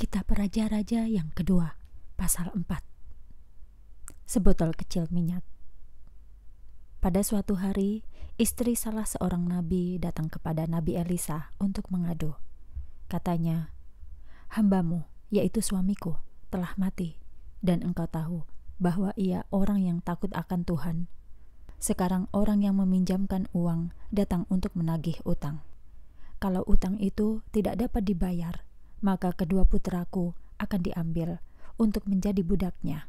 Kitab Raja-Raja yang kedua, pasal 4. Sebotol kecil minyak. Pada suatu hari, istri salah seorang nabi datang kepada Nabi Elisa untuk mengadu. Katanya, "Hambamu, yaitu suamiku, telah mati, dan engkau tahu bahwa ia orang yang takut akan Tuhan. Sekarang orang yang meminjamkan uang datang untuk menagih utang. Kalau utang itu tidak dapat dibayar, maka kedua putraku akan diambil untuk menjadi budaknya.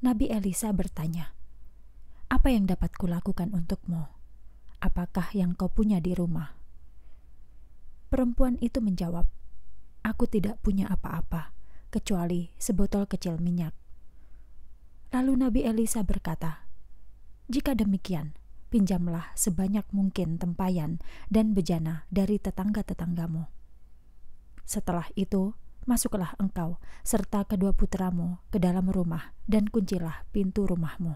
Nabi Elisa bertanya, "Apa yang dapat kulakukan untukmu? Apakah yang kau punya di rumah?" Perempuan itu menjawab, "Aku tidak punya apa-apa kecuali sebotol kecil minyak." Lalu Nabi Elisa berkata, "Jika demikian, pinjamlah sebanyak mungkin tempayan dan bejana dari tetangga-tetanggamu." Setelah itu, masuklah engkau serta kedua putramu ke dalam rumah dan kuncilah pintu rumahmu.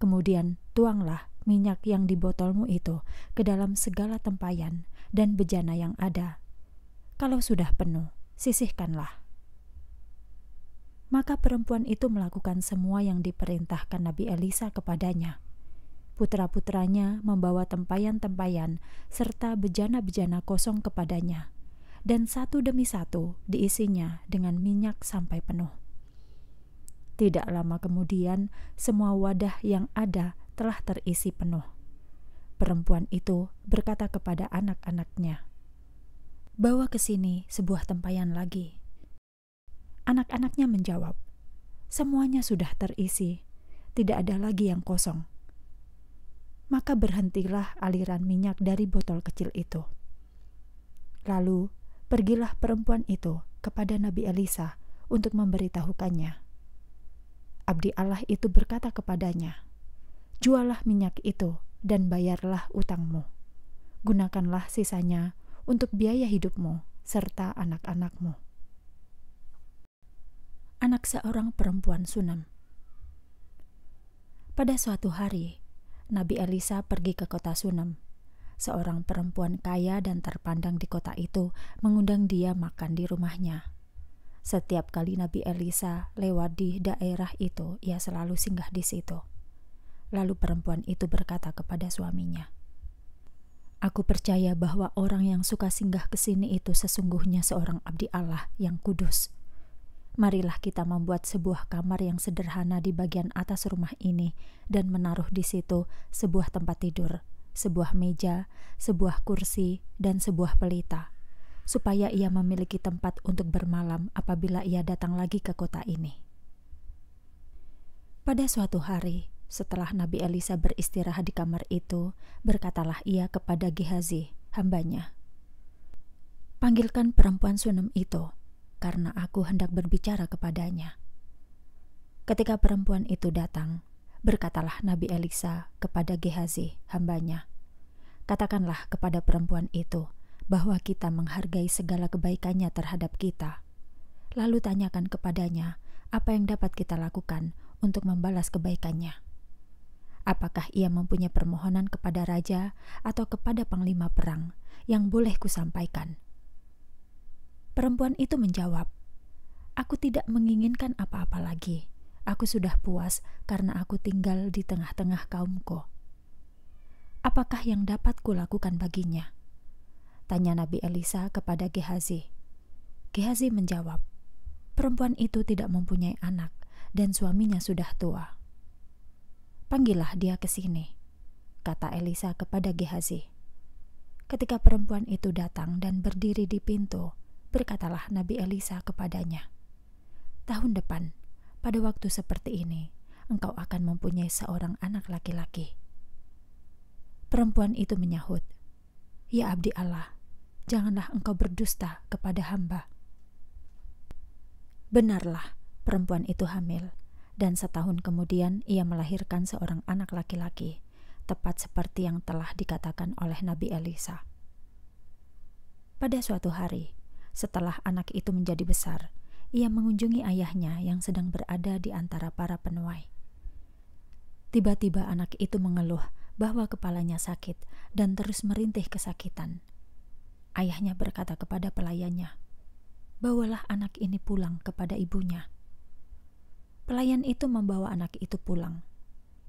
Kemudian tuanglah minyak yang di botolmu itu ke dalam segala tempayan dan bejana yang ada. Kalau sudah penuh, sisihkanlah. Maka perempuan itu melakukan semua yang diperintahkan Nabi Elisa kepadanya. Putra-putranya membawa tempayan-tempayan serta bejana-bejana kosong kepadanya, dan satu demi satu diisinya dengan minyak sampai penuh. Tidak lama kemudian, semua wadah yang ada telah terisi penuh. Perempuan itu berkata kepada anak-anaknya, "Bawa ke sini sebuah tempayan lagi." Anak-anaknya menjawab, "Semuanya sudah terisi, tidak ada lagi yang kosong." Maka berhentilah aliran minyak dari botol kecil itu. Lalu Pergilah perempuan itu kepada Nabi Elisa untuk memberitahukannya. Abdi Allah itu berkata kepadanya, "Jualah minyak itu dan bayarlah utangmu. Gunakanlah sisanya untuk biaya hidupmu serta anak-anakmu." Anak seorang perempuan Sunam. Pada suatu hari, Nabi Elisa pergi ke kota Sunam seorang perempuan kaya dan terpandang di kota itu, mengundang dia makan di rumahnya. Setiap kali Nabi Elisa lewat di daerah itu, ia selalu singgah di situ. Lalu perempuan itu berkata kepada suaminya, Aku percaya bahwa orang yang suka singgah ke sini itu sesungguhnya seorang abdi Allah yang kudus. Marilah kita membuat sebuah kamar yang sederhana di bagian atas rumah ini dan menaruh di situ sebuah tempat tidur sebuah meja, sebuah kursi, dan sebuah pelita, supaya ia memiliki tempat untuk bermalam apabila ia datang lagi ke kota ini. Pada suatu hari, setelah Nabi Elisa beristirahat di kamar itu, berkatalah ia kepada Gehazi, hambanya, "Panggilkan perempuan Sunem itu, karena aku hendak berbicara kepadanya." Ketika perempuan itu datang, Berkatalah Nabi Elisa kepada Gehazi, hambanya, "Katakanlah kepada perempuan itu bahwa kita menghargai segala kebaikannya terhadap kita. Lalu tanyakan kepadanya apa yang dapat kita lakukan untuk membalas kebaikannya. Apakah ia mempunyai permohonan kepada raja atau kepada panglima perang yang boleh kusampaikan?" Perempuan itu menjawab, "Aku tidak menginginkan apa-apa lagi." Aku sudah puas karena aku tinggal di tengah-tengah kaumku. Apakah yang dapat kulakukan baginya? Tanya Nabi Elisa kepada Gehazi. Gehazi menjawab, perempuan itu tidak mempunyai anak dan suaminya sudah tua. Panggillah dia ke sini, kata Elisa kepada Gehazi. Ketika perempuan itu datang dan berdiri di pintu, berkatalah Nabi Elisa kepadanya, "Tahun depan pada waktu seperti ini, engkau akan mempunyai seorang anak laki-laki. Perempuan itu menyahut, "Ya abdi Allah, janganlah engkau berdusta kepada hamba." Benarlah, perempuan itu hamil, dan setahun kemudian ia melahirkan seorang anak laki-laki, tepat seperti yang telah dikatakan oleh Nabi Elisa. Pada suatu hari, setelah anak itu menjadi besar, ia mengunjungi ayahnya yang sedang berada di antara para penuai. Tiba-tiba anak itu mengeluh bahwa kepalanya sakit dan terus merintih kesakitan. Ayahnya berkata kepada pelayannya, "Bawalah anak ini pulang kepada ibunya." Pelayan itu membawa anak itu pulang.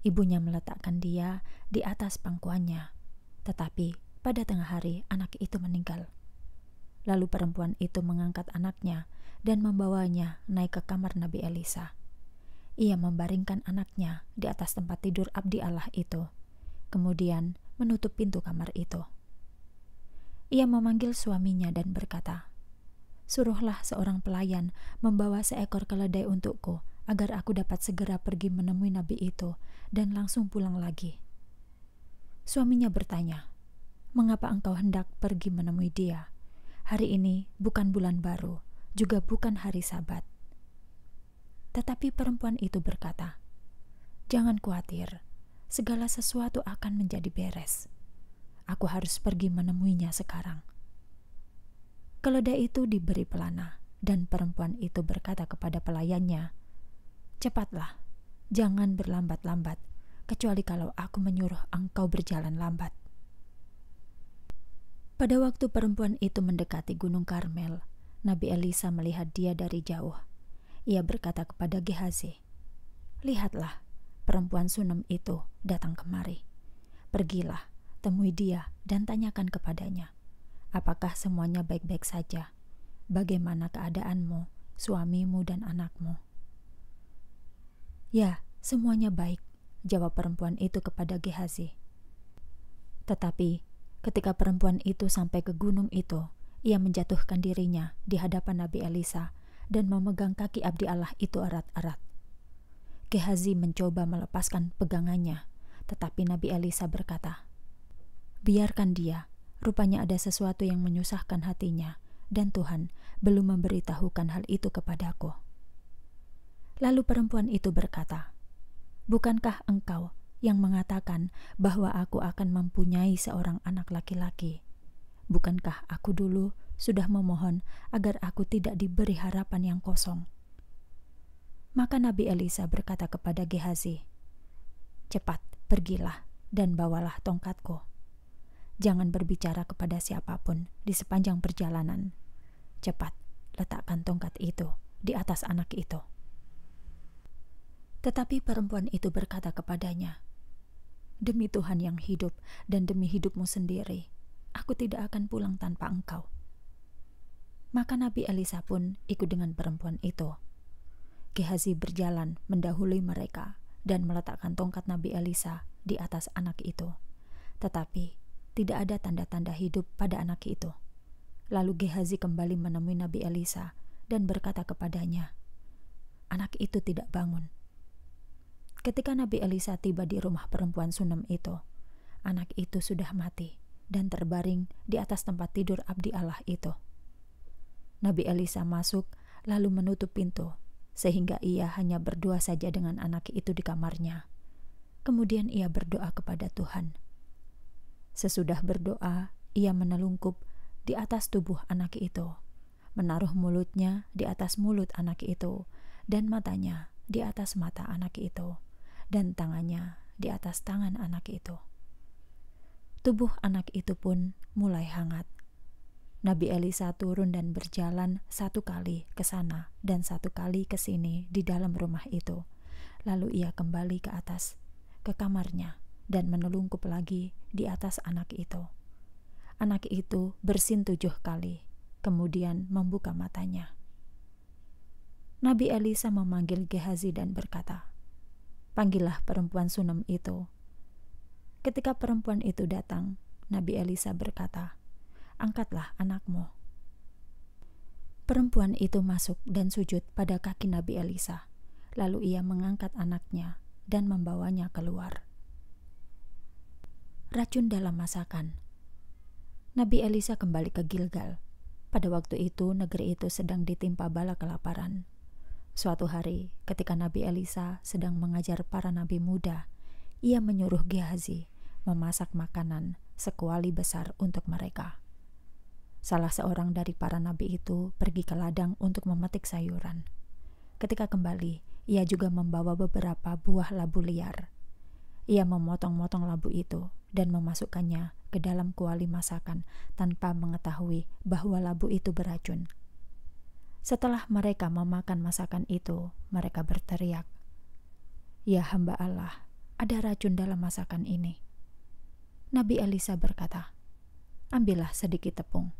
Ibunya meletakkan dia di atas pangkuannya, tetapi pada tengah hari anak itu meninggal. Lalu perempuan itu mengangkat anaknya dan membawanya naik ke kamar Nabi Elisa. Ia membaringkan anaknya di atas tempat tidur abdi Allah itu, kemudian menutup pintu kamar itu. Ia memanggil suaminya dan berkata, Suruhlah seorang pelayan membawa seekor keledai untukku, agar aku dapat segera pergi menemui nabi itu dan langsung pulang lagi. Suaminya bertanya, "Mengapa engkau hendak pergi menemui dia? Hari ini bukan bulan baru, juga bukan hari Sabat. Tetapi perempuan itu berkata, "Jangan khawatir, segala sesuatu akan menjadi beres. Aku harus pergi menemuinya sekarang." Keledai itu diberi pelana, dan perempuan itu berkata kepada pelayannya, "Cepatlah, jangan berlambat-lambat, kecuali kalau aku menyuruh engkau berjalan lambat." Pada waktu perempuan itu mendekati Gunung Karmel, Nabi Elisa melihat dia dari jauh. Ia berkata kepada Gehazi, "Lihatlah, perempuan Sunem itu datang kemari. Pergilah, temui dia dan tanyakan kepadanya, apakah semuanya baik-baik saja? Bagaimana keadaanmu, suamimu dan anakmu?" "Ya, semuanya baik," jawab perempuan itu kepada Gehazi. Tetapi ketika perempuan itu sampai ke gunung itu, ia menjatuhkan dirinya di hadapan Nabi Elisa dan memegang kaki abdi Allah itu erat-erat. Gehazi mencoba melepaskan pegangannya, tetapi Nabi Elisa berkata, Biarkan dia, rupanya ada sesuatu yang menyusahkan hatinya, dan Tuhan belum memberitahukan hal itu kepadaku. Lalu perempuan itu berkata, Bukankah engkau yang mengatakan bahwa aku akan mempunyai seorang anak laki-laki Bukankah aku dulu sudah memohon agar aku tidak diberi harapan yang kosong? Maka Nabi Elisa berkata kepada Gehazi, "Cepat, pergilah dan bawalah tongkatku. Jangan berbicara kepada siapapun di sepanjang perjalanan. Cepat, letakkan tongkat itu di atas anak itu." Tetapi perempuan itu berkata kepadanya, "Demi Tuhan yang hidup dan demi hidupmu sendiri, aku tidak akan pulang tanpa engkau. Maka Nabi Elisa pun ikut dengan perempuan itu. Gehazi berjalan mendahului mereka dan meletakkan tongkat Nabi Elisa di atas anak itu. Tetapi tidak ada tanda-tanda hidup pada anak itu. Lalu Gehazi kembali menemui Nabi Elisa dan berkata kepadanya, "Anak itu tidak bangun." Ketika Nabi Elisa tiba di rumah perempuan Sunem itu, anak itu sudah mati dan terbaring di atas tempat tidur abdi Allah itu. Nabi Elisa masuk, lalu menutup pintu, sehingga ia hanya berdua saja dengan anak itu di kamarnya. Kemudian ia berdoa kepada Tuhan. Sesudah berdoa, ia menelungkup di atas tubuh anak itu, menaruh mulutnya di atas mulut anak itu, dan matanya di atas mata anak itu, dan tangannya di atas tangan anak itu tubuh anak itu pun mulai hangat. Nabi Elisa turun dan berjalan satu kali ke sana dan satu kali ke sini di dalam rumah itu. Lalu ia kembali ke atas, ke kamarnya, dan menelungkup lagi di atas anak itu. Anak itu bersin tujuh kali, kemudian membuka matanya. Nabi Elisa memanggil Gehazi dan berkata, Panggillah perempuan Sunem itu Ketika perempuan itu datang, Nabi Elisa berkata, "Angkatlah anakmu." Perempuan itu masuk dan sujud pada kaki Nabi Elisa. Lalu ia mengangkat anaknya dan membawanya keluar. Racun dalam masakan. Nabi Elisa kembali ke Gilgal. Pada waktu itu, negeri itu sedang ditimpa bala kelaparan. Suatu hari, ketika Nabi Elisa sedang mengajar para nabi muda, ia menyuruh Gehazi memasak makanan sekuali besar untuk mereka. Salah seorang dari para nabi itu pergi ke ladang untuk memetik sayuran. Ketika kembali, ia juga membawa beberapa buah labu liar. Ia memotong-motong labu itu dan memasukkannya ke dalam kuali masakan tanpa mengetahui bahwa labu itu beracun. Setelah mereka memakan masakan itu, mereka berteriak, "Ya hamba Allah, ada racun dalam masakan ini." Nabi Elisa berkata, "Ambillah sedikit tepung."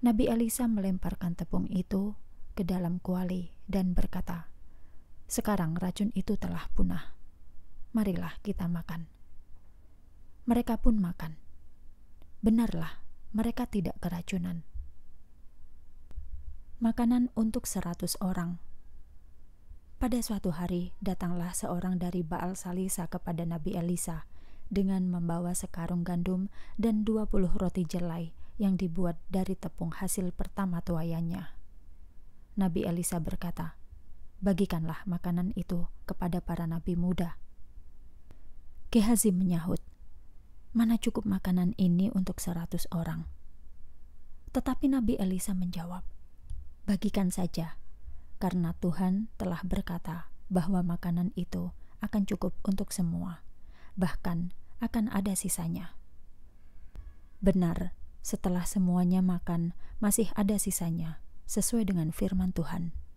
Nabi Elisa melemparkan tepung itu ke dalam kuali dan berkata, "Sekarang racun itu telah punah. Marilah kita makan." Mereka pun makan. Benarlah, mereka tidak keracunan. Makanan untuk seratus orang. Pada suatu hari, datanglah seorang dari Baal Salisa kepada Nabi Elisa dengan membawa sekarung gandum dan 20 roti jelai yang dibuat dari tepung hasil pertama tuayannya. Nabi Elisa berkata, "Bagikanlah makanan itu kepada para nabi muda." Gehazi menyahut, "Mana cukup makanan ini untuk seratus orang?" Tetapi Nabi Elisa menjawab, "Bagikan saja, karena Tuhan telah berkata bahwa makanan itu akan cukup untuk semua." bahkan akan ada sisanya. Benar, setelah semuanya makan, masih ada sisanya, sesuai dengan firman Tuhan.